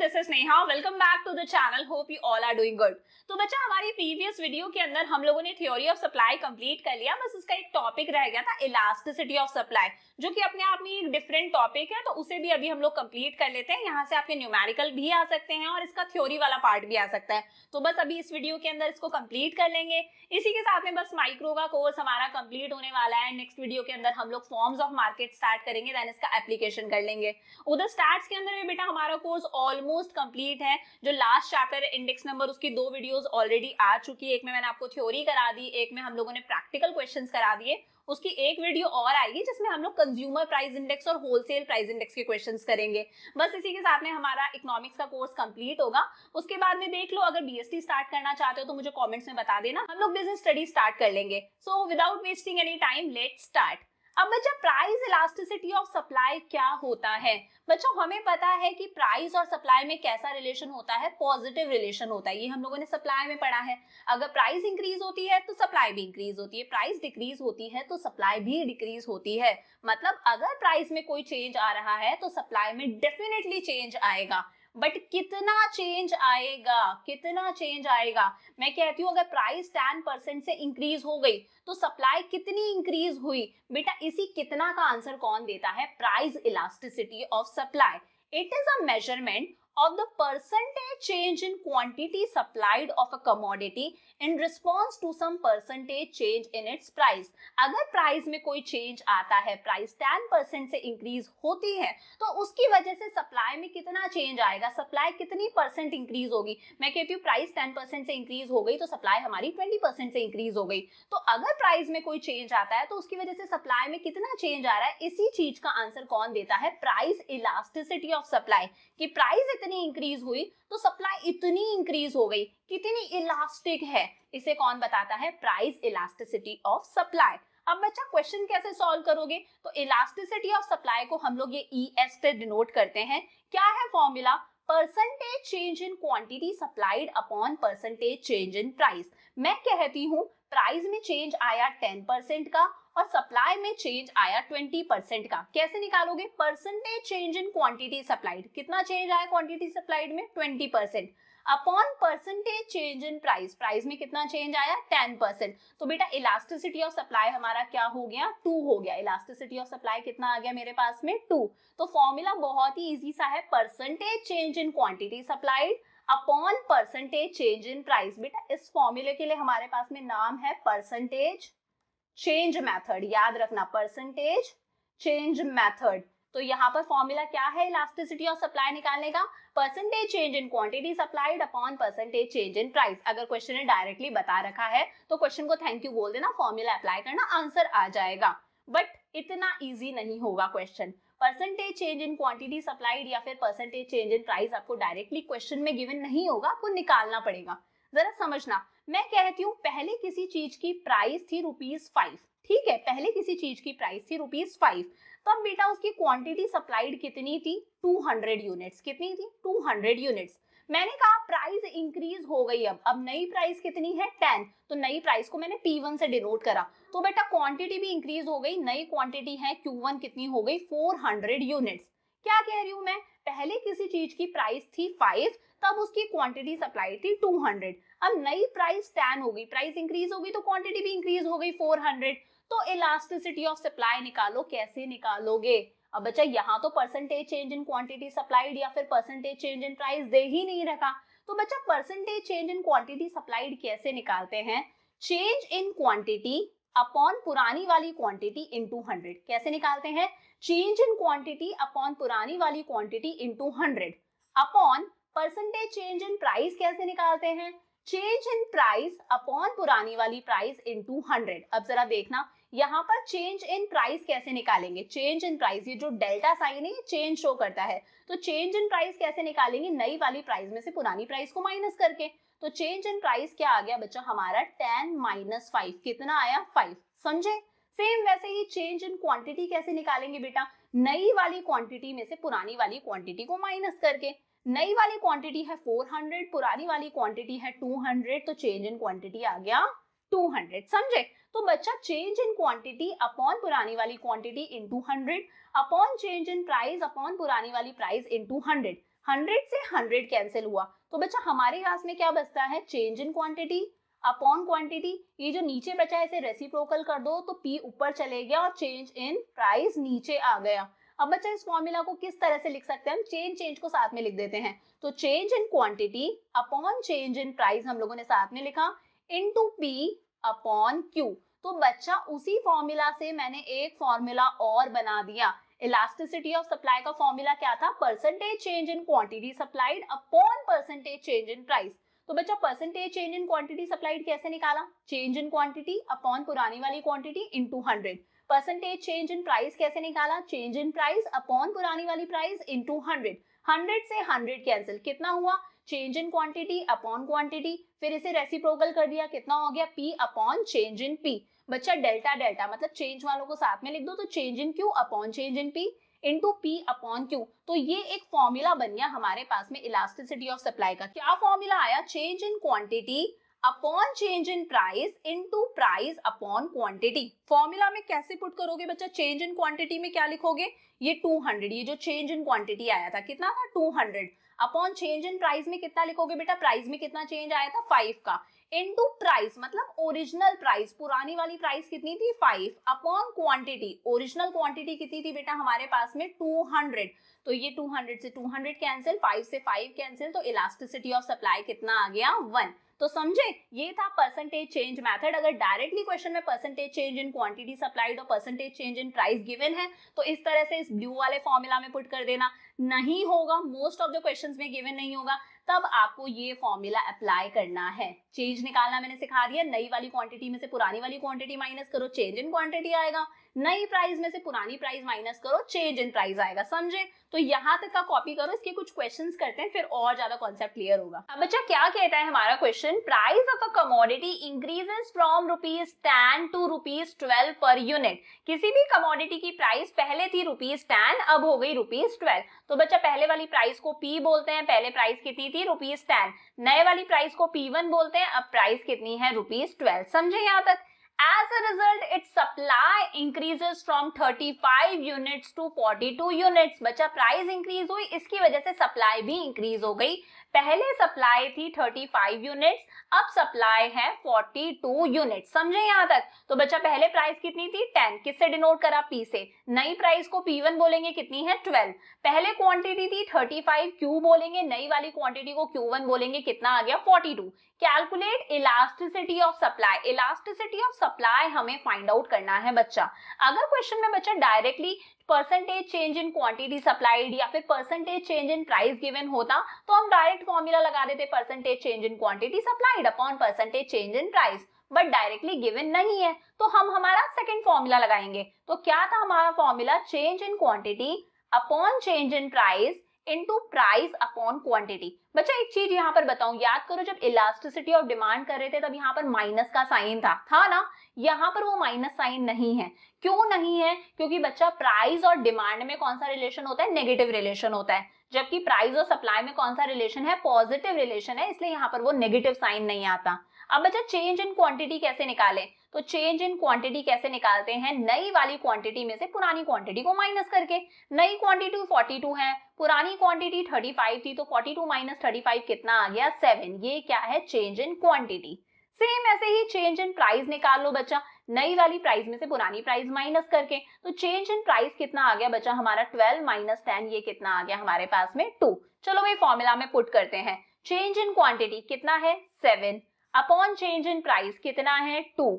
This is Neha welcome back to the channel hope you all are doing good तो बच्चा हमारी previous video के अंदर हम लोगों ने थ्योरी ऑफ सप्लाई कंप्लीट कर लिया बस इसका एक टॉपिक रह गया था इलास्टिसिटी ऑफ सप्लाई जो कि अपने आप में एक डिफरेंट टॉपिक है तो उसे भी अभी हम लोग कंप्लीट कर लेते हैं यहाँ से आपके न्यूमेरिकल भी आ सकते हैं और इसका थ्योरी वाला पार्ट भी आ सकता है तो बस अभी इस वीडियो के अंदर इसको कंप्लीट कर लेंगे इसी के साथ में बस माइक्रो का कोर्स हमारा कंप्लीट होने वाला है नेक्स्ट वीडियो के अंदर हम लोग फॉर्म्स ऑफ मार्केट स्टार्ट करेंगे देन इसका एप्लीकेशन कर लेंगे उधर स्टार्ट के अंदर भी बेटा हमारा कोर्स ऑलमोस्ट ऑलमोस्ट कंप्लीट है जो लास्ट चैप्टर है इंडेक्स नंबर उसकी दो वीडियोस ऑलरेडी आ चुकी है एक में मैंने आपको थ्योरी करा दी एक में हम लोगों ने प्रैक्टिकल क्वेश्चन करा दिए उसकी एक वीडियो और आएगी जिसमें हम लोग कंज्यूमर प्राइस इंडेक्स और होलसेल प्राइस इंडेक्स के क्वेश्चंस करेंगे बस इसी के साथ में हमारा इकोनॉमिक्स का कोर्स कंप्लीट होगा उसके बाद में देख लो अगर बीएसटी स्टार्ट करना चाहते हो तो मुझे कमेंट्स में बता देना हम लोग बिजनेस स्टडी स्टार्ट कर लेंगे so without wasting any time let start अब बच्चा प्राइस इलास्टिसिटी ऑफ सप्लाई क्या होता है बच्चों हमें पता है कि प्राइस और सप्लाई में कैसा रिलेशन होता है पॉजिटिव रिलेशन होता है ये हम लोगों ने सप्लाई में पढ़ा है अगर प्राइस इंक्रीज होती है तो सप्लाई भी इंक्रीज होती है प्राइस डिक्रीज होती है तो सप्लाई भी डिक्रीज होती है मतलब अगर प्राइस में कोई चेंज आ रहा है तो सप्लाई में डेफिनेटली चेंज आएगा बट कितना चेंज आएगा कितना चेंज आएगा मैं कहती हूँ अगर प्राइस टेन परसेंट से इंक्रीज हो गई तो सप्लाई कितनी इंक्रीज हुई बेटा इसी कितना का आंसर कौन देता है price elasticity of supply it is a measurement of the percentage change in quantity supplied of a commodity in response to some percentage change in its price. अगर प्राइस में कोई चेंज आता है प्राइस 10 से increase होती है तो उसकी वजह से सप्लाई में कितना चेंज आएगा सप्लाई कितनी परसेंट इंक्रीज होगी मैं कहती हूँ प्राइस 10 से इंक्रीज हो गई तो सप्लाई हमारी 20 से इंक्रीज हो गई तो अगर प्राइस में कोई चेंज आता है तो उसकी वजह से सप्लाई में कितना चेंज आ रहा है इसी चीज का आंसर कौन देता है प्राइस इलास्टिसिटी ऑफ सप्लाई कि प्राइस इतनी इतनी इंक्रीज हुई तो सप्लाई इतनी इंक्रीज हो गई कितनी इलास्टिक है इसे कौन बताता है प्राइस इलास्टिसिटी ऑफ सप्लाई अब बच्चा क्वेश्चन कैसे सॉल्व करोगे तो इलास्टिसिटी ऑफ सप्लाई को हम लोग ये ई e एस पे डिनोट करते हैं क्या है formula percentage change in quantity supplied upon percentage change in price मैं कहती हूँ प्राइस में चेंज आया टेन परसेंट का और सप्लाई में चेंज आया 20 परसेंट का कैसे निकालोगे percentage change in quantity supplied कितना चेंज आया क्वांटिटी सप्लाइड में 20 percent upon percentage change in price price में कितना चेंज आया 10 परसेंट तो बेटा इलास्टिसिटी ऑफ सप्लाई हमारा क्या हो गया टू हो गया इलास्टिसिटी ऑफ सप्लाई कितना आ गया मेरे पास में टू तो फॉर्मूला बहुत ही इजी सा है percentage change in quantity supplied upon percentage change in price बेटा इस फॉर्मूले के लिए हमारे पास में नाम है परसेंटेज चेंज मेथड याद रखना परसेंटेज चेंज मेथड तो यहाँ पर फॉर्मूला क्या है इलास्टिसिटी ऑफ सप्लाई निकालने का percentage change in quantity supplied upon percentage change in price अगर क्वेश्चन ने डायरेक्टली बता रखा है तो क्वेश्चन को थैंक यू बोल देना फॉर्मूला अप्लाई करना आंसर आ जाएगा बट इतना इजी नहीं होगा question percentage change in quantity supplied या फिर परसेंटेज चेंज इन प्राइस आपको डायरेक्टली क्वेश्चन में गिवन नहीं होगा आपको निकालना पड़ेगा जरा समझना मैं कहती हूँ पहले किसी चीज की प्राइस थी रुपीज फाइव ठीक है पहले किसी चीज की प्राइस थी रुपीज फाइव तब बेटा उसकी क्वांटिटी सप्लाइड कितनी थी 200 यूनिट्स कितनी थी 200 यूनिट्स मैंने कहा प्राइस इंक्रीज हो गई अब अब नई प्राइस कितनी है 10 तो नई प्राइस को मैंने P1 से डिनोट करा तो बेटा क्वांटिटी भी इंक्रीज हो गई नई क्वांटिटी है Q1 कितनी हो गई 400 यूनिट्स क्या कह रही हूँ मैं पहले किसी चीज की प्राइस थी फाइव तब उसकी क्वांटिटी सप्लाई थी 200 अब नई प्राइस 10 तो हो गई प्राइस इंक्रीज हो गई तो क्वांटिटी भी इंक्रीज हो गई 400 तो इलास्टिसिटी ऑफ सप्लाई निकालो कैसे निकालोगे अब बच्चा यहाँ तो percentage change in quantity supplied या फिर परसेंटेज चेंज इन प्राइस दे ही नहीं रखा तो बच्चा percentage change in quantity supplied कैसे निकालते हैं चेंज इन क्वांटिटी अपॉन पुरानी वाली क्वांटिटी इन टू हंड्रेड कैसे निकालते हैं चेंज इन क्वांटिटी अपॉन पुरानी वाली quantity into hundred upon percentage change in price कैसे निकालते हैं चेंज इन प्राइस अपॉन पुरानी वाली प्राइस इन टू हंड्रेड अब जरा देखना यहाँ पर चेंज इन प्राइस कैसे निकालेंगे चेंज इन प्राइस ये जो डेल्टा साइन है ये चेंज शो करता है तो चेंज इन प्राइस कैसे निकालेंगे नई वाली प्राइस में से पुरानी प्राइस को माइनस करके तो चेंज इन प्राइस क्या आ गया बच्चा हमारा टेन माइनस फाइव कितना आया फाइव समझे सेम वैसे ही चेंज इन क्वांटिटी कैसे निकालेंगे बेटा नई वाली क्वांटिटी में से पुरानी वाली क्वांटिटी को माइनस करके नई वाली क्वांटिटी है 400 पुरानी वाली क्वांटिटी है 200 तो चेंज इन क्वांटिटी आ गया 200 समझे तो बच्चा चेंज इन क्वांटिटी अपॉन पुरानी वाली quantity into hundred upon change in price upon पुरानी वाली price into hundred hundred से हंड्रेड कैंसिल हुआ तो बच्चा हमारे क्लास में क्या बचता है change in quantity upon quantity ये जो नीचे बचा है इसे रेसिप्रोकल कर दो तो पी ऊपर चले गया और चेंज इन प्राइस नीचे आ गया अब बच्चा इस फॉर्मूला को किस तरह से लिख सकते हैं हम चेंज चेंज को साथ में लिख देते हैं तो change in quantity upon change in price हम लोगों ने साथ में लिखा into P upon Q तो बच्चा उसी फॉर्मूला से मैंने एक फॉर्मूला और बना दिया इलास्टिसिटी ऑफ सप्लाई का फॉर्मूला क्या था percentage change in quantity supplied upon percentage change in price तो बच्चा percentage change in quantity supplied कैसे निकाला चेंज इन क्वांटिटी अपॉन पुरानी वाली quantity into hundred percentage change in price कैसे निकाला चेंज इन प्राइस अपॉन पुरानी वाली price into hundred hundred से हंड्रेड कैंसिल कितना हुआ change in quantity upon quantity फिर इसे रेसिप्रोकल कर दिया कितना हो गया P upon change in P बच्चा डेल्टा डेल्टा मतलब चेंज वालों को साथ में लिख दो तो change in Q upon change in P into P upon Q तो ये एक फॉर्मूला बन गया हमारे पास में इलास्टिसिटी ऑफ सप्लाई का क्या फॉर्मूला आया change in quantity upon change in price into price upon quantity formula में कैसे पुट करोगे बच्चा चेंज इन क्वांटिटी में क्या लिखोगे ये 200 ये जो चेंज इन क्वांटिटी आया था कितना था 200 अपॉन चेंज इन प्राइस में कितना लिखोगे बेटा प्राइस में कितना चेंज आया था फाइव का इन टू प्राइस मतलब ओरिजिनल प्राइस पुरानी वाली प्राइस कितनी थी five upon quantity original quantity कितनी थी बेटा हमारे पास में टू हंड्रेड तो ये टू हंड्रेड से टू हंड्रेड कैंसिल फाइव से फाइव कैंसिल तो इलास्टिसिटी ऑफ सप्लाई कितना आ गया वन तो समझे ये था परसेंटेज चेंज मेथड अगर डायरेक्टली क्वेश्चन में percentage change in quantity supplied और percentage change in price given है तो इस तरह से इस ब्लू वाले फॉर्मूला में पुट कर देना नहीं होगा मोस्ट ऑफ द क्वेश्चंस में गिवन नहीं होगा तब आपको ये फॉर्मूला अप्लाई करना है चेंज निकालना मैंने सिखा दिया नई वाली क्वांटिटी में से पुरानी वाली क्वांटिटी माइनस करो चेंज इन क्वांटिटी आएगा नई प्राइस में से पुरानी प्राइस माइनस करो चेंज इन प्राइस आएगा समझे तो यहाँ तक का कॉपी करो इसके कुछ क्वेश्चन करते हैं फिर और ज्यादा कॉन्सेप्ट क्लियर होगा अब बच्चा क्या कहता है हमारा question price of a commodity increases from rupees ten to rupees twelve per unit किसी भी कमोडिटी की प्राइस पहले थी रुपीज टेन अब हो गई रुपीज ट्वेल्व तो बच्चा पहले वाली प्राइस को पी बोलते हैं पहले प्राइस कितनी थी रुपीज टेन नए वाली प्राइस को पी वन बोलते हैं अब प्राइस कितनी है रुपीज ट्वेल्व समझे यहाँ तक As a result, its supply increases from 35 units to 42 units. बच्चा प्राइस इंक्रीज हुई इसकी वजह से सप्लाई भी इंक्रीज हो गई पहले सप्लाई थी 35 यूनिट्स अब सप्लाई है 42 यूनिट्स समझे यहाँ तक तो बच्चा पहले प्राइस कितनी थी 10 किससे डिनोट करा पी से नई प्राइस को P1 बोलेंगे कितनी है 12 पहले क्वांटिटी थी 35 Q बोलेंगे नई वाली क्वांटिटी को Q1 बोलेंगे कितना आ गया 42 calculate elasticity of supply elasticity of supply हमें फाइंड आउट करना है बच्चा अगर क्वेश्चन में बच्चा directly percentage change in quantity supplied या फिर percentage change in price given होता तो हम डायरेक्ट फॉर्मूला लगा देते percentage change in quantity supplied upon percentage change in price but directly given नहीं है तो हम हमारा सेकेंड फॉर्मूला लगाएंगे तो क्या था हमारा formula change in quantity upon change in price into price upon quantity बच्चा एक चीज यहाँ पर बताऊं याद करो जब इलास्टिसिटी ऑफ डिमांड कर रहे थे तब यहाँ पर माइनस का साइन था था ना यहाँ पर वो माइनस साइन नहीं है क्यों नहीं है क्योंकि बच्चा प्राइस और डिमांड में कौन सा रिलेशन होता है नेगेटिव रिलेशन होता है जबकि प्राइस और सप्लाई में कौन सा रिलेशन है पॉजिटिव रिलेशन है इसलिए यहाँ पर वो नेगेटिव साइन नहीं आता अब बच्चा चेंज इन क्वांटिटी कैसे निकाले तो चेंज इन क्वांटिटी कैसे निकालते हैं नई वाली क्वांटिटी में से पुरानी क्वांटिटी को माइनस करके नई क्वांटिटी 42 है पुरानी क्वांटिटी 35 थी तो 42 टू माइनस थर्टी कितना आ गया सेवन ये क्या है चेंज इन क्वांटिटी सेम ऐसे ही चेंज इन प्राइस निकाल लो बच्चा नई वाली प्राइस में से पुरानी प्राइस माइनस करके तो चेंज इन प्राइस कितना आ गया बच्चा हमारा 12 माइनस टेन ये कितना आ गया हमारे पास में टू चलो भाई फॉर्मूला में पुट करते हैं चेंज इन क्वांटिटी कितना है seven upon change in price कितना है टू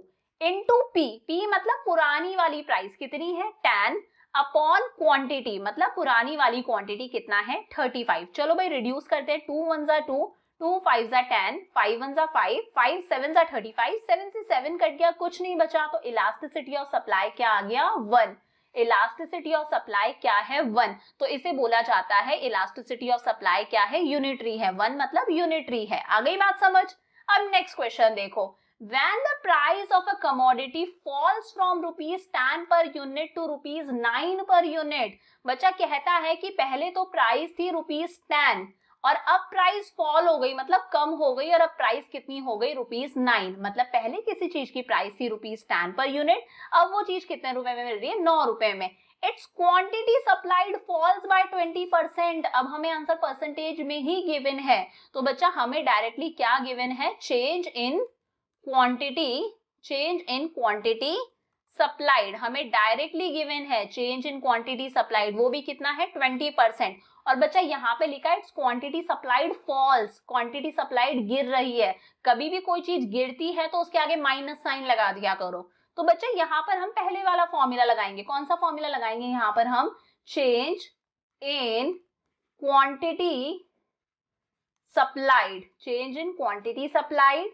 इंटू पी पी मतलब पुरानी वाली प्राइस कितनी है टेन अपॉन क्वांटिटी मतलब पुरानी वाली क्वांटिटी कितना है थर्टी फाइव चलो भाई रिड्यूस करते हैं टू वन जा टू टू फाइव जा टेन फाइव वन जा फाइव फाइव सेवन जा थर्टी फाइव सेवन से सेवन कट गया कुछ नहीं बचा तो इलास्टिसिटी ऑफ सप्लाई क्या आ गया वन इलास्टिसिटी ऑफ सप्लाई क्या है वन तो इसे बोला जाता है इलास्टिसिटी ऑफ सप्लाई क्या है यूनिटरी है वन मतलब यूनिटरी है आ गई बात समझ अब नेक्स्ट क्वेश्चन देखो when the price of a commodity falls from rupees 10 per unit to rupees 9 per unit बच्चा कहता है कि पहले तो price थी rupees टेन और अब प्राइस फॉल हो गई मतलब कम हो गई और अब प्राइस कितनी हो गई रुपीज नाइन मतलब पहले किसी चीज की प्राइस थी रुपीज टेन पर यूनिट अब वो चीज कितने रुपए में मिल रही है नौ रुपए में its quantity supplied falls by twenty percent अब हमें आंसर परसेंटेज में ही गिवन है तो बच्चा हमें डायरेक्टली क्या गिवन है change in quantity change in quantity supplied हमें डायरेक्टली गिवन है चेंज इन क्वांटिटी सप्लाइड वो भी कितना है ट्वेंटी परसेंट और बच्चा यहाँ पे लिखा है its quantity supplied falls quantity supplied गिर रही है कभी भी कोई चीज गिरती है तो उसके आगे माइनस साइन लगा दिया करो तो बच्चा यहाँ पर हम पहले वाला फॉर्मूला लगाएंगे कौन सा फॉर्मूला लगाएंगे यहाँ पर हम change in quantity supplied change in quantity supplied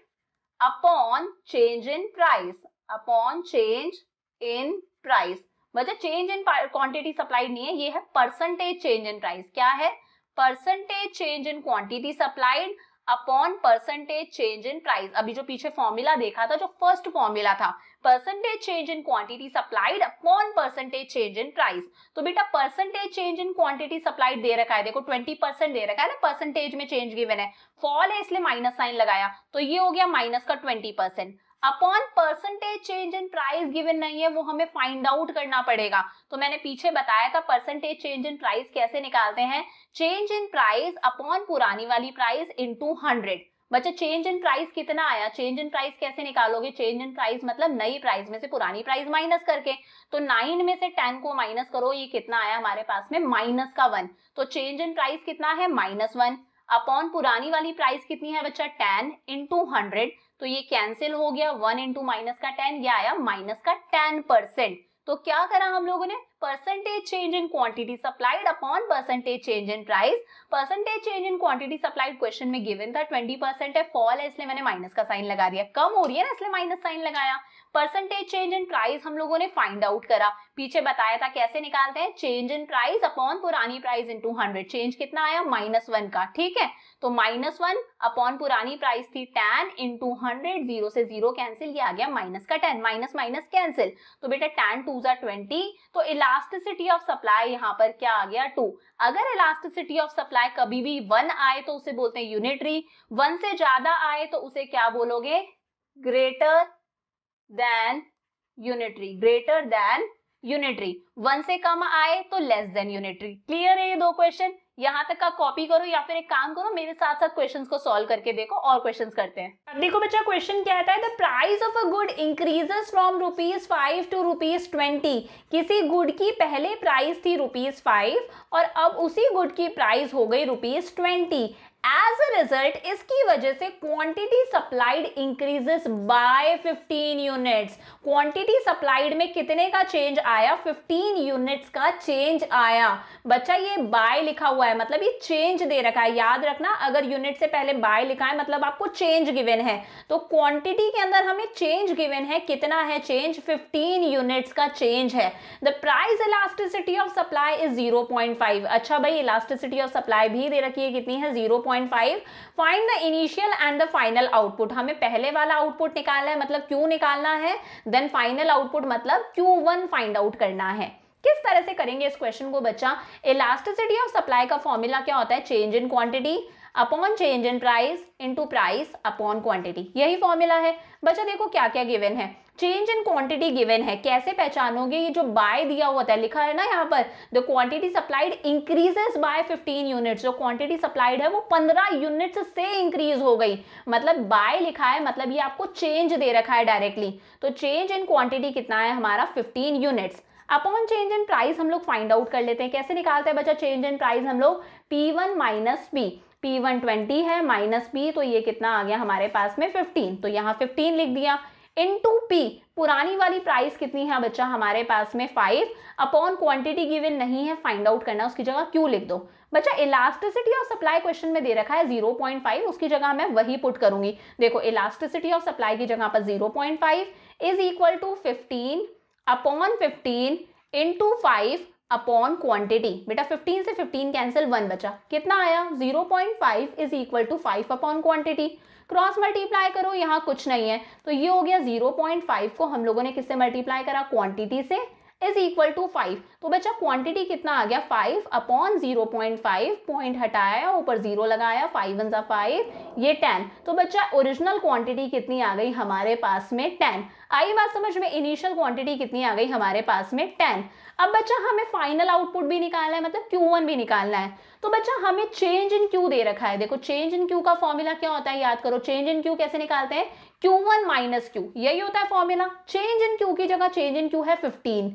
upon change in price upon change in price मतलब चेंज इन क्वांटिटी सप्लाइड नहीं है ये है परसेंटेज चेंज इन प्राइस क्या है percentage change in quantity supplied upon percentage change in price अभी जो पीछे फॉर्मूला देखा था जो फर्स्ट फॉर्मूला था percentage change in quantity supplied upon percentage change in price तो बेटा percentage change in quantity supplied दे रखा है देखो 20 परसेंट दे रखा है ना परसेंटेज में चेंज गिवन है फॉल है इसलिए माइनस साइन लगाया तो ये हो गया माइनस का 20 percent upon percentage change in price given नहीं है वो हमें फाइंड आउट करना पड़ेगा तो मैंने पीछे बताया था परसेंटेज चेंज इन प्राइस कैसे निकालते हैं चेंज इन प्राइस अपॉन पुरानी वाली प्राइस इंटू हंड्रेड बच्चे चेंज इन प्राइस कितना आया चेंज इन प्राइस कैसे निकालोगे चेंज इन प्राइस मतलब नई प्राइस में से पुरानी प्राइस माइनस करके तो नाइन में से टेन को माइनस करो ये कितना आया हमारे पास में माइनस का वन तो चेंज इन प्राइस कितना है माइनस वन अपॉन पुरानी वाली प्राइस कितनी है बच्चा टेन इंटू हंड्रेड तो ये कैंसिल हो गया वन इंटू माइनस का टेन ये आया माइनस का टेन परसेंट तो क्या करा हम लोगों ने percentage change in quantity supplied upon percentage change in price percentage change in quantity supplied question में गिवन था 20 परसेंट है फॉल है इसलिए मैंने माइनस का साइन लगा दिया कम हो रही है ना इसलिए माइनस साइन लगाया परसेंटेज चेंज इन प्राइस हम लोगों ने फाइंड आउट करा पीछे बताया था कैसे निकालते हैं चेंज इन प्राइस अपॉन पुरानी price into hundred change कितना आया माइनस वन का ठीक है तो माइनस वन अपॉन पुरानी प्राइस थी ten into hundred zero से जीरो कैंसिल किया गया माइनस का टेन माइनस माइनस कैंसिल तो बेटा टेन टू जार ट्वेंटी तो इलास्टिसिटी ऑफ सप्लाई यहाँ पर क्या आ गया टू अगर इलास्टिसिटी ऑफ सप्लाई कभी भी वन आए तो उसे बोलते हैं यूनिटरी वन से ज्यादा आए तो उसे क्या बोलोगे greater than unitary greater than unitary one से कम आए तो लेस देन यूनिटरी क्लियर है ये दो क्वेश्चन यहाँ तक आप कॉपी करो या फिर एक काम करो मेरे साथ साथ क्वेश्चंस को सॉल्व करके देखो और क्वेश्चंस करते हैं देखो बच्चा क्वेश्चन क्या आता है the price of a good increases from rupees five to rupees twenty किसी गुड की पहले प्राइस थी रुपीज फाइव और अब उसी गुड की प्राइस हो गई rupees twenty as a result इसकी वजह से quantity supplied increases by 15 units quantity supplied में कितने का चेंज आया 15 यूनिट्स का चेंज आया बच्चा ये बाय लिखा हुआ है मतलब ये चेंज दे रखा है याद रखना अगर यूनिट से पहले बाय लिखा है मतलब आपको चेंज गिवन है तो क्वांटिटी के अंदर हमें चेंज गिवन है कितना है चेंज 15 यूनिट्स का चेंज है the price elasticity of supply is 0.5 अच्छा भाई इलास्टिसिटी ऑफ सप्लाई भी दे रखी है कितनी है 0.5 point five find the initial and the final output हमें पहले वाला आउटपुट निकालना है मतलब क्यू निकालना है देन फाइनल आउटपुट मतलब क्यू वन फाइंड आउट करना है किस तरह से करेंगे इस क्वेश्चन को बच्चा इलास्टिसिटी ऑफ सप्लाई का फॉर्मूला क्या होता है change in quantity upon change in price into price upon quantity यही फॉर्मूला है बच्चा देखो क्या क्या गिवन है चेंज इन क्वांटिटी गिवन है कैसे पहचानोगे ये जो बाय दिया हुआ था लिखा है ना यहाँ पर the quantity supplied increases by 15 units जो क्वांटिटी सप्लाइड है वो 15 यूनिट्स से इंक्रीज हो गई मतलब बाय लिखा है मतलब ये आपको चेंज दे रखा है डायरेक्टली तो चेंज इन क्वांटिटी कितना है हमारा fifteen units upon change in price हम लोग फाइंड आउट कर लेते हैं कैसे निकालते हैं बच्चा चेंज इन प्राइस हम लोग P one minus P P one twenty है माइनस पी तो ये कितना आ गया हमारे पास में फिफ्टीन तो यहाँ फिफ्टीन लिख दिया इन टू पी पुरानी वाली प्राइस कितनी है बच्चा हमारे पास में फाइव अपॉन क्वांटिटी गिवन नहीं है फाइंड आउट करना उसकी जगह क्यों लिख दो बच्चा इलास्टिसिटी ऑफ सप्लाई क्वेश्चन में दे रखा है 0.5 उसकी जगह मैं वही पुट करूंगी देखो इलास्टिसिटी ऑफ सप्लाई की जगह पर 0.5 is equal to fifteen upon into five upon quantity बेटा 15 से 15 कैंसिल वन बचा कितना आया 0.5 point five is equal to five upon quantity cross multiply करो यहाँ कुछ नहीं है तो ये हो गया 0.5 को हम लोगों ने किससे मल्टीप्लाई करा क्वांटिटी से इज इक्वल टू फाइव तो बच्चा क्वांटिटी कितना आ गया five upon zero point five point हटाया ऊपर जीरो लगाया फाइव वन जा फाइव ये टेन तो बच्चा ओरिजिनल क्वांटिटी कितनी आ गई हमारे पास में टेन आई बात समझ में इनिशियल क्वांटिटी कितनी आ गई हमारे पास में टेन अब बच्चा हमें फाइनल आउटपुट भी निकालना है मतलब Q1 भी निकालना है तो बच्चा हमें चेंज इन Q दे रखा है देखो चेंज इन Q का फॉर्मूला क्या होता है याद करो चेंज इन Q कैसे निकालते हैं Q1 वन माइनस क्यू यही होता है फॉर्मूला चेंज इन Q की जगह चेंज इन Q है फिफ्टीन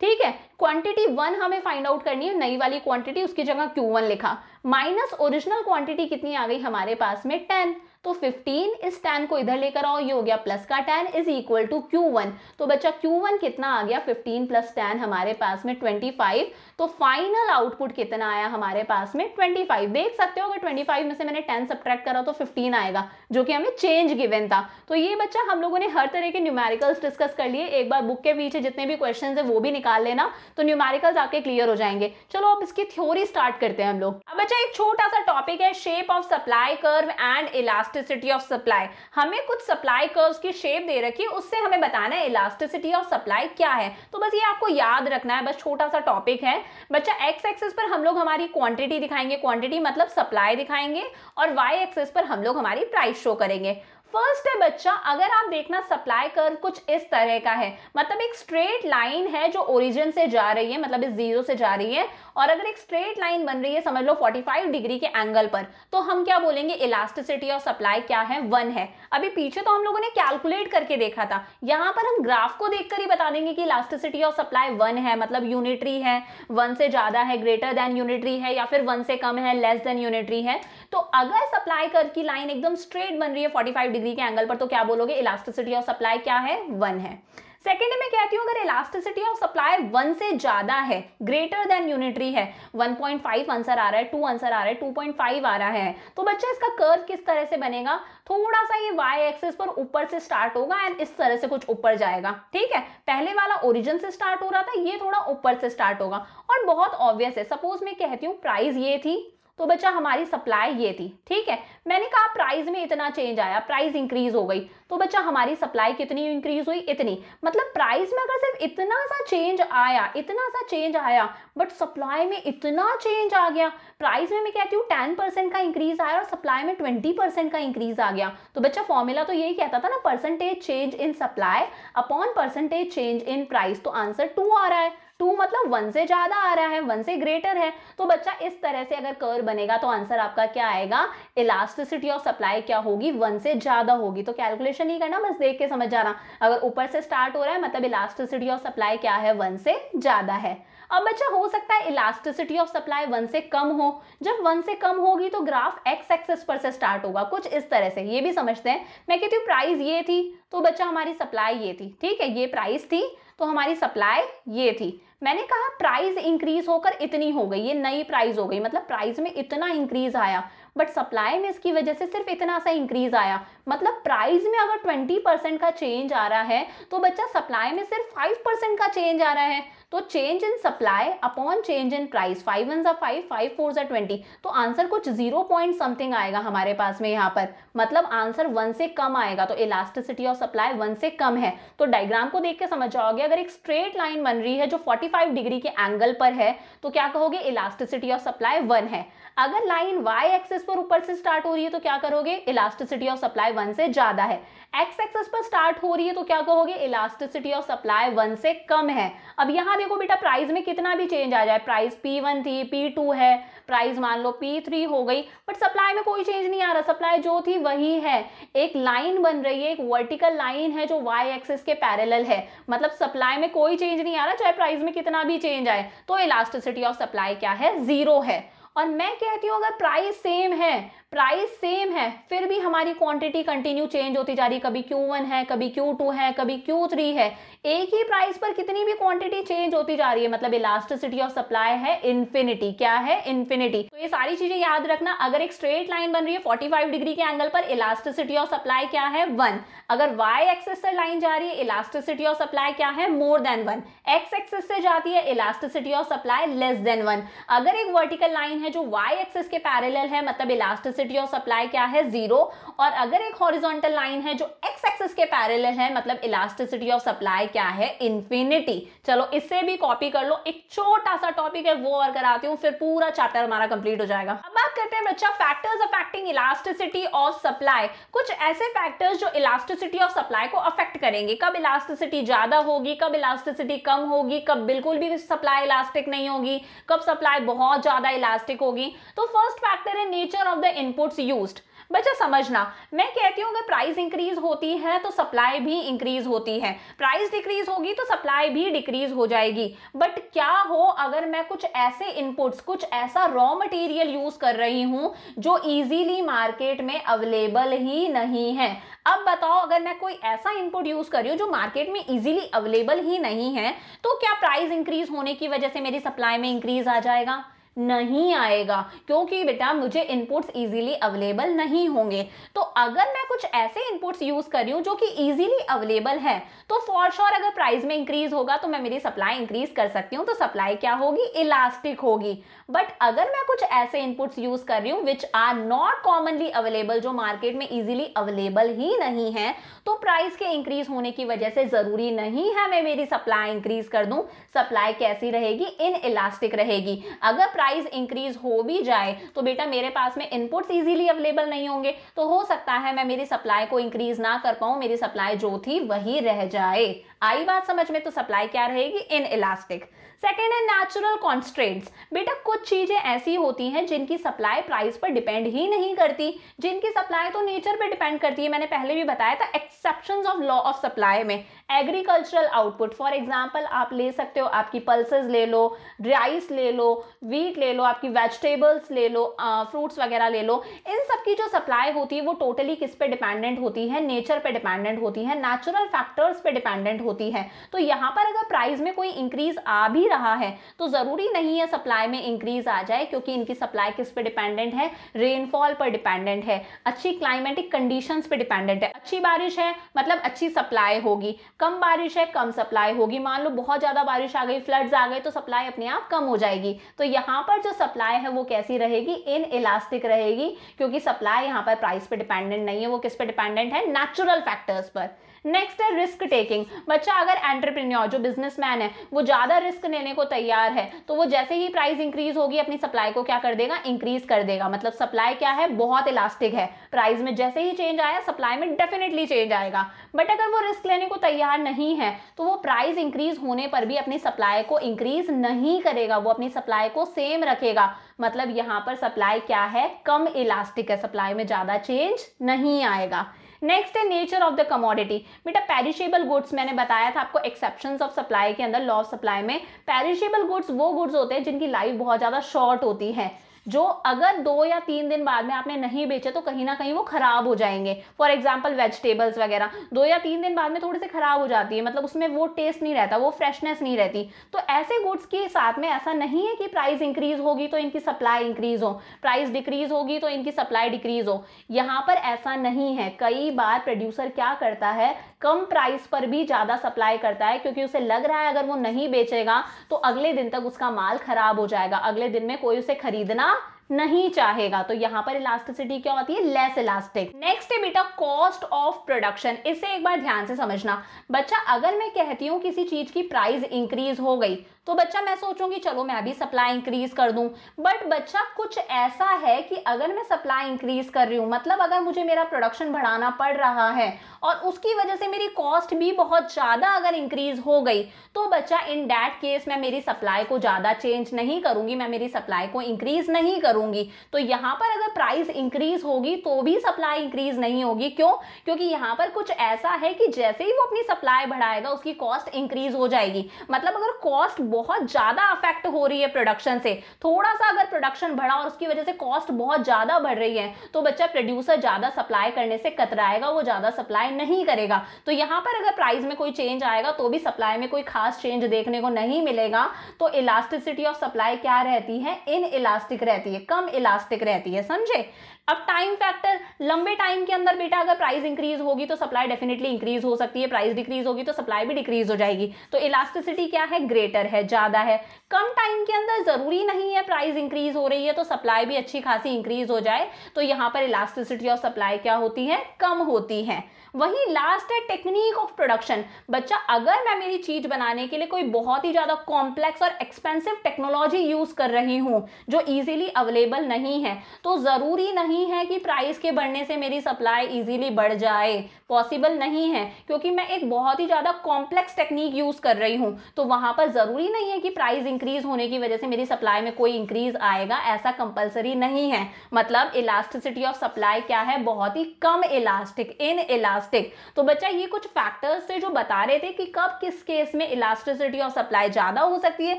ठीक है क्वांटिटी वन हमें फाइंड आउट करनी है नई वाली क्वांटिटी उसकी जगह वन लिखा माइनस ओरिजिनल क्वांटिटी कितनी आ गई हमारे पास में टेन तो 15 इस 10 को इधर लेकर आओ ये हो गया प्लस का 10 इज इक्वल टू Q1 तो बच्चा Q1 कितना आ गया 15 प्लस 10 हमारे पास में 25 तो फाइनल आउटपुट कितना आया हमारे पास में 25 देख सकते हो अगर 25 में से मैंने 10 सब्ट्रैक्ट करा तो 15 आएगा जो कि हमें चेंज गिवन था तो ये बच्चा हम लोगों ने हर तरह के न्यूमेरिकल्स डिस्कस कर लिए एक बार बुक के पीछे जितने भी क्वेश्चन है वो भी निकाल लेना तो न्यूमेरिकल्स आपके क्लियर हो जाएंगे चलो अब इसकी थ्योरी स्टार्ट करते हैं हम लोग अब बच्चा एक छोटा सा टॉपिक है shape of supply curve and elasticity of supply हमें कुछ सप्लाई कर्व की शेप दे रखी है उससे हमें बताना है इलास्टिसिटी ऑफ सप्लाई क्या है तो बस ये आपको याद रखना है बस छोटा सा टॉपिक है बच्चा एक्स एक्सेस पर हम लोग हमारी क्वांटिटी दिखाएंगे क्वांटिटी मतलब सप्लाई दिखाएंगे और वाई एक्सेस पर हम लोग हमारी प्राइस शो करेंगे फर्स्ट है बच्चा अगर आप देखना सप्लाई कर कुछ इस तरह का है मतलब एक स्ट्रेट लाइन है जो ओरिजिन से जा रही है मतलब इस जीरो से जा रही है और अगर एक स्ट्रेट लाइन बन रही है समझ लो 45 डिग्री के एंगल पर तो हम क्या बोलेंगे इलास्टिसिटी ऑफ सप्लाई क्या है वन है अभी पीछे तो हम लोगों ने कैलकुलेट करके देखा था यहाँ पर हम ग्राफ को देखकर ही बता देंगे कि इलास्टिसिटी ऑफ सप्लाई वन है मतलब यूनिटरी है वन से ज़्यादा है ग्रेटर देन यूनिटरी है या फिर वन से कम है लेस देन यूनिटरी है तो अगर सप्लाई कर की लाइन एकदम स्ट्रेट बन रही है फोर्टी डिग्री के एंगल पर तो क्या बोलोगे इलास्टिसिटी ऑफ सप्लाई क्या है वन है सेकेंड में कहती हूँ अगर इलास्टिसिटी ऑफ सप्लाई वन से ज्यादा है ग्रेटर देन यूनिटरी है 1.5 आंसर आ रहा है 2 आंसर आ रहा है 2.5 आ रहा है तो बच्चा इसका कर्व किस तरह से बनेगा थोड़ा सा ये वाई एक्सिस पर ऊपर से स्टार्ट होगा एंड इस तरह से कुछ ऊपर जाएगा ठीक है पहले वाला ओरिजिन से स्टार्ट हो रहा था ये थोड़ा ऊपर से स्टार्ट होगा और बहुत ऑब्वियस है सपोज मैं कहती हूँ प्राइस ये थी तो बच्चा हमारी सप्लाई ये थी ठीक है मैंने कहा प्राइस में इतना चेंज आया प्राइस इंक्रीज हो गई तो बच्चा हमारी सप्लाई कितनी इंक्रीज हुई इतनी मतलब प्राइस में अगर सिर्फ इतना सा चेंज आया इतना सा चेंज आया बट सप्लाई में इतना चेंज आ गया प्राइस में मैं कहती हूँ टेन परसेंट का इंक्रीज आया और सप्लाई में ट्वेंटी परसेंट का इंक्रीज आ गया तो बच्चा फॉर्मूला तो यही कहता था ना percentage change in supply upon percentage change in price तो आंसर टू आ रहा है टू मतलब वन से ज़्यादा आ रहा है वन से ग्रेटर है तो बच्चा इस तरह से अगर कर बनेगा तो आंसर आपका क्या आएगा इलास्टिसिटी ऑफ सप्लाई क्या होगी वन से ज़्यादा होगी तो कैलकुलेशन नहीं करना बस देख के समझ जाना अगर ऊपर से स्टार्ट हो रहा है मतलब इलास्टिसिटी ऑफ सप्लाई क्या है वन से ज़्यादा है अब बच्चा हो सकता है इलास्टिसिटी ऑफ सप्लाई वन से कम हो जब वन से कम होगी तो ग्राफ एक्स एक्सेस पर से स्टार्ट होगा कुछ इस तरह से ये भी समझते हैं नेगेटिव प्राइस ये थी तो बच्चा हमारी सप्लाई ये थी ठीक है ये प्राइस थी तो हमारी सप्लाई ये थी मैंने कहा प्राइस इंक्रीज होकर इतनी हो गई ये नई प्राइस हो गई मतलब प्राइस में इतना इंक्रीज आया बट सप्लाई में इसकी वजह से सिर्फ इतना सा इंक्रीज आया मतलब प्राइस में अगर 20 परसेंट का चेंज आ रहा है तो बच्चा सप्लाई में सिर्फ 5 परसेंट का चेंज आ रहा है तो change in supply upon change in price five one ज़ा फाइव फाइव फोर ज़ा ट्वेंटी तो आंसर कुछ जीरो पॉइंट समथिंग आएगा हमारे पास में यहाँ पर मतलब आंसर वन से कम आएगा तो इलास्टिसिटी ऑफ सप्लाई वन से कम है तो डायग्राम को देख के समझ जाओगे अगर एक स्ट्रेट लाइन बन रही है जो फाइव डिग्री के एंगल पर है तो क्या कहोगे इलास्टिसिटी ऑफ सप्लाई वन है अगर लाइन वाई एक्सेस पर ऊपर से स्टार्ट हो रही है तो क्या करोगे इलास्टिसिटी ऑफ सप्लाई वन से ज्यादा है एक्स एक्सेस पर स्टार्ट हो रही है तो क्या कहोगे इलास्टिसिटी ऑफ सप्लाई वन से कम है अब यहाँ देखो बेटा प्राइस में कितना भी चेंज आ जाए प्राइस पी वन थी पी टू है प्राइस मान लो पी थ्री हो गई बट सप्लाई में कोई चेंज नहीं आ रहा सप्लाई जो थी वही है एक लाइन बन रही है एक वर्टिकल लाइन है जो वाई एक्सेस के पैरेलल है मतलब सप्लाई में कोई चेंज नहीं आ रहा चाहे प्राइस में कितना भी चेंज आए तो इलास्टिसिटी ऑफ सप्लाई क्या है जीरो है और मैं कहती हूँ अगर प्राइस सेम है प्राइस सेम है फिर भी हमारी क्वांटिटी कंटिन्यू चेंज होती जा रही कभी Q1 है कभी Q2 है कभी Q3 है एक ही प्राइस पर कितनी भी क्वांटिटी चेंज होती जा रही है मतलब इलास्टिसिटी ऑफ सप्लाई है इन्फिनिटी क्या है इन्फिनिटी तो ये सारी चीजें याद रखना अगर एक स्ट्रेट लाइन बन रही है फोर्टी डिग्री के एंगल पर इलास्टिसिटी ऑफ सप्लाई क्या है वन अगर वाई एक्सेस से लाइन जा रही है इलास्टिसिटी ऑफ सप्लाई क्या है more than one X axis से जाती है elasticity of supply less than one अगर एक वर्टिकल लाइन है जो वाई एक्सेस के पैरेलल है मतलब इलास्टिस इलेक्ट्रिसिटी ऑफ सप्लाई क्या है जीरो और अगर एक हॉरिजॉन्टल लाइन है जो एक्स एक्सिस के पैरेलल है मतलब इलास्टिसिटी ऑफ सप्लाई क्या है इंफिनिटी चलो इससे भी कॉपी कर लो एक छोटा सा टॉपिक है वो और कराती हूँ फिर पूरा चैप्टर हमारा कंप्लीट हो जाएगा अब बात करते हैं बच्चा factors affecting elasticity of supply कुछ ऐसे फैक्टर्स जो इलास्टिसिटी ऑफ सप्लाई को अफेक्ट करेंगे कब इलास्टिसिटी ज्यादा होगी कब इलास्टिसिटी कम होगी कब बिल्कुल भी सप्लाई इलास्टिक नहीं होगी कब सप्लाई बहुत ज्यादा इलास्टिक होगी तो फर्स्ट फैक्टर है nature of the inputs used बच्चा समझना मैं कहती हूँ अगर प्राइस इंक्रीज होती है तो सप्लाई भी इंक्रीज होती है प्राइस डिक्रीज होगी तो सप्लाई भी डिक्रीज हो जाएगी बट क्या हो अगर मैं कुछ ऐसे इनपुट्स कुछ ऐसा रॉ मटेरियल यूज कर रही हूँ जो इजीली मार्केट में अवेलेबल ही नहीं है अब बताओ अगर मैं कोई ऐसा इनपुट यूज कर रही हूँ जो मार्केट में इजीली अवेलेबल ही नहीं है तो क्या प्राइस इंक्रीज होने की वजह से मेरी सप्लाई में इंक्रीज आ जाएगा नहीं आएगा क्योंकि बेटा मुझे इनपुट्स इजीली अवेलेबल नहीं होंगे तो अगर मैं कुछ ऐसे इनपुट्स यूज़ कर रही हूँ जो कि इजीली अवेलेबल है तो फॉर श्योर sure अगर प्राइस में इंक्रीज होगा तो मैं मेरी सप्लाई इंक्रीज कर सकती हूँ तो सप्लाई क्या होगी इलास्टिक होगी बट अगर मैं कुछ ऐसे इनपुट्स यूज़ कर रही हूँ which are not commonly available जो मार्केट में ईजिली अवेलेबल ही नहीं है तो प्राइस के इंक्रीज होने की वजह से ज़रूरी नहीं है मैं मेरी सप्लाई इंक्रीज कर दूँ सप्लाई कैसी रहेगी इन इलास्टिक रहेगी अगर प्राइस इंक्रीज हो भी जाए तो बेटा मेरे पास में इनपुट्स इजीली अवेलेबल नहीं होंगे तो हो सकता है मैं मेरी सप्लाई को इंक्रीज ना कर पाऊं मेरी सप्लाई जो थी वही रह जाए आई बात समझ में तो सप्लाई क्या रहेगी इन इलास्टिक सेकेंड है नेचुरल कॉन्स्ट्रेंट्स बेटा कुछ चीज़ें ऐसी होती हैं जिनकी सप्लाई प्राइस पर डिपेंड ही नहीं करती जिनकी सप्लाई तो नेचर पर डिपेंड करती है मैंने पहले भी बताया था exception of law of supply में एग्रीकल्चरल आउटपुट फॉर एग्जाम्पल आप ले सकते हो आपकी पल्सेस ले लो राइस ले लो वीट ले लो आपकी वेजिटेबल्स ले लो फ्रूट्स वगैरह ले लो इन सब की जो सप्लाई होती है वो टोटली किस पे डिपेंडेंट होती है नेचर पे डिपेंडेंट होती है नेचुरल फैक्टर्स पे डिपेंडेंट होती होती है तो यहाँ पर अगर प्राइस में कोई इंक्रीज आ भी रहा है तो ज़रूरी नहीं है सप्लाई में इंक्रीज आ जाए क्योंकि इनकी सप्लाई किस पे डिपेंडेंट है रेनफॉल पर डिपेंडेंट है अच्छी क्लाइमेटिक कंडीशन पे डिपेंडेंट है अच्छी बारिश है मतलब अच्छी सप्लाई होगी कम बारिश है कम सप्लाई होगी मान लो बहुत ज़्यादा बारिश आ गई फ्लड्स आ गए तो सप्लाई अपने आप कम हो जाएगी तो यहाँ पर जो सप्लाई है वो कैसी रहेगी इन इलास्टिक रहेगी क्योंकि सप्लाई यहाँ पर प्राइस पे डिपेंडेंट नहीं है वो किस पे डिपेंडेंट है नेचुरल फैक्टर्स पर नेक्स्ट है रिस्क टेकिंग बच्चा अगर एंटरप्रेन्योर जो बिजनेसमैन है वो ज़्यादा रिस्क लेने को तैयार है तो वो जैसे ही प्राइस इंक्रीज होगी अपनी सप्लाई को क्या कर देगा इंक्रीज कर देगा मतलब सप्लाई क्या है बहुत इलास्टिक है प्राइस में जैसे ही चेंज आया सप्लाई में डेफिनेटली चेंज आएगा बट अगर वो रिस्क लेने को तैयार नहीं है तो वो प्राइस इंक्रीज होने पर भी अपनी सप्लाई को इंक्रीज नहीं करेगा वो अपनी सप्लाई को सेम रखेगा मतलब यहाँ पर सप्लाई क्या है कम इलास्टिक है सप्लाई में ज़्यादा चेंज नहीं आएगा नेक्स्ट है नेचर ऑफ द कमोडिटी बेटा पेरिशेबल गुड्स मैंने बताया था आपको एक्सेप्शन ऑफ सप्लाई के अंदर लॉ ऑफ सप्लाई में पेरिशेबल गुड्स वो गुड्स होते हैं जिनकी लाइफ बहुत ज़्यादा शॉर्ट होती है जो अगर दो या तीन दिन बाद में आपने नहीं बेचे तो कहीं ना कहीं वो खराब हो जाएंगे फॉर एग्जाम्पल वेजिटेबल्स वगैरह दो या तीन दिन बाद में थोड़ी सी खराब हो जाती है मतलब उसमें वो टेस्ट नहीं रहता वो फ्रेशनेस नहीं रहती तो ऐसे गुड्स के साथ में ऐसा नहीं है कि प्राइस इंक्रीज होगी तो इनकी सप्लाई इंक्रीज हो प्राइस डिक्रीज होगी तो इनकी सप्लाई डिक्रीज हो यहाँ पर ऐसा नहीं है कई बार प्रोड्यूसर क्या करता है कम प्राइस पर भी ज़्यादा सप्लाई करता है क्योंकि उसे लग रहा है अगर वो नहीं बेचेगा तो अगले दिन तक उसका माल खराब हो जाएगा अगले दिन में कोई उसे खरीदना नहीं चाहेगा तो यहाँ पर इलास्टिसिटी क्या होती है लेस इलास्टिक नेक्स्ट है बेटा कॉस्ट ऑफ प्रोडक्शन इसे एक बार ध्यान से समझना बच्चा अगर मैं कहती हूँ किसी चीज की प्राइस इंक्रीज हो गई तो बच्चा मैं सोचूंगी चलो मैं अभी सप्लाई इंक्रीज कर दूं बट बच्चा कुछ ऐसा है कि अगर मैं सप्लाई इंक्रीज कर रही हूं मतलब अगर मुझे मेरा प्रोडक्शन बढ़ाना पड़ रहा है और उसकी वजह से मेरी कॉस्ट भी बहुत ज़्यादा अगर इंक्रीज हो गई तो बच्चा इन डैट केस मैं मेरी सप्लाई को ज़्यादा चेंज नहीं करूंगी मैं मेरी सप्लाई को इंक्रीज नहीं करूँगी करूंगी तो यहां पर अगर प्राइस इंक्रीज होगी तो भी सप्लाई इंक्रीज नहीं होगी क्यों क्योंकि यहां पर कुछ ऐसा है कि जैसे ही वो अपनी सप्लाई बढ़ाएगा उसकी कॉस्ट इंक्रीज हो जाएगी मतलब अगर कॉस्ट बहुत ज़्यादा अफेक्ट हो रही है प्रोडक्शन से थोड़ा सा अगर प्रोडक्शन बढ़ा और उसकी वजह से कॉस्ट बहुत ज़्यादा बढ़ रही है तो बच्चा प्रोड्यूसर ज़्यादा सप्लाई करने से कतराएगा वो ज़्यादा सप्लाई नहीं करेगा तो यहां पर अगर प्राइस में कोई चेंज आएगा तो भी सप्लाई में कोई खास चेंज देखने को नहीं मिलेगा तो इलास्टिसिटी ऑफ सप्लाई क्या रहती है इन इलास्टिक रहती है कम इलास्टिक रहती है समझे अब टाइम फैक्टर लंबे टाइम के अंदर बेटा अगर प्राइस इंक्रीज होगी तो सप्लाई डेफिनेटली इंक्रीज हो सकती है प्राइस डिक्रीज होगी तो सप्लाई भी डिक्रीज हो जाएगी तो इलास्टिसिटी क्या है ग्रेटर है ज़्यादा है कम टाइम के अंदर ज़रूरी नहीं है प्राइस इंक्रीज हो रही है तो सप्लाई भी अच्छी खासी इंक्रीज हो जाए तो यहां पर इलास्टिसिटी ऑफ सप्लाई क्या होती है कम होती है वही लास्ट है टेक्निक ऑफ प्रोडक्शन बच्चा अगर मैं मेरी चीज बनाने के लिए कोई बहुत ही ज़्यादा कॉम्प्लेक्स और एक्सपेंसिव टेक्नोलॉजी यूज़ कर रही हूँ जो इजिली अवेलेबल नहीं है तो ज़रूरी नहीं है कि प्राइस के बढ़ने से मेरी सप्लाई ईजिली बढ़ जाए पॉसिबल नहीं है क्योंकि मैं एक बहुत ही ज़्यादा कॉम्प्लेक्स टेक्निक यूज़ कर रही हूँ तो वहां पर ज़रूरी नहीं है कि प्राइस इंक्रीज होने की वजह से मेरी सप्लाई में कोई इंक्रीज आएगा ऐसा कंपलसरी नहीं है मतलब इलास्टिसिटी ऑफ सप्लाई क्या है बहुत ही कम इलास्टिक इन इलास्टिक इलास्टिक तो बच्चा ये कुछ फैक्टर्स थे जो बता रहे थे कि कब किस केस में इलास्टिसिटी ऑफ सप्लाई ज़्यादा हो सकती है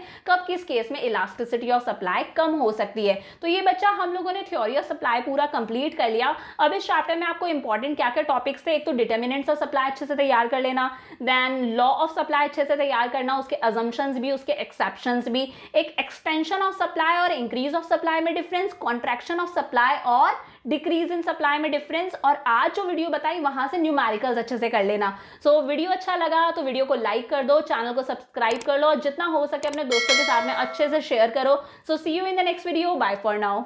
कब किस केस में इलास्टिसिटी ऑफ सप्लाई कम हो सकती है तो ये बच्चा हम लोगों ने थ्योरी ऑफ सप्लाई पूरा कंप्लीट कर लिया अब इस चैप्टर में आपको इंपॉर्टेंट क्या क्या टॉपिक्स थे एक तो डिटर्मिनेंट्स ऑफ सप्लाई अच्छे से तैयार कर लेना देन लॉ ऑफ सप्लाई अच्छे से तैयार करना उसके अजम्पन्स भी उसके एक्सेप्शन भी एक एक्सटेंशन ऑफ सप्लाई और इंक्रीज ऑफ सप्लाई में डिफरेंस कॉन्ट्रैक्शन ऑफ सप्लाई और डिक्रीज इन सप्लाई में डिफरेंस और आज जो वीडियो बताई वहां से न्यूमेरिकल्स अच्छे से कर लेना सो so, वीडियो अच्छा लगा तो वीडियो को लाइक कर दो चैनल को सब्सक्राइब कर लो और जितना हो सके अपने दोस्तों के साथ में अच्छे से शेयर करो so see you in the next video bye for now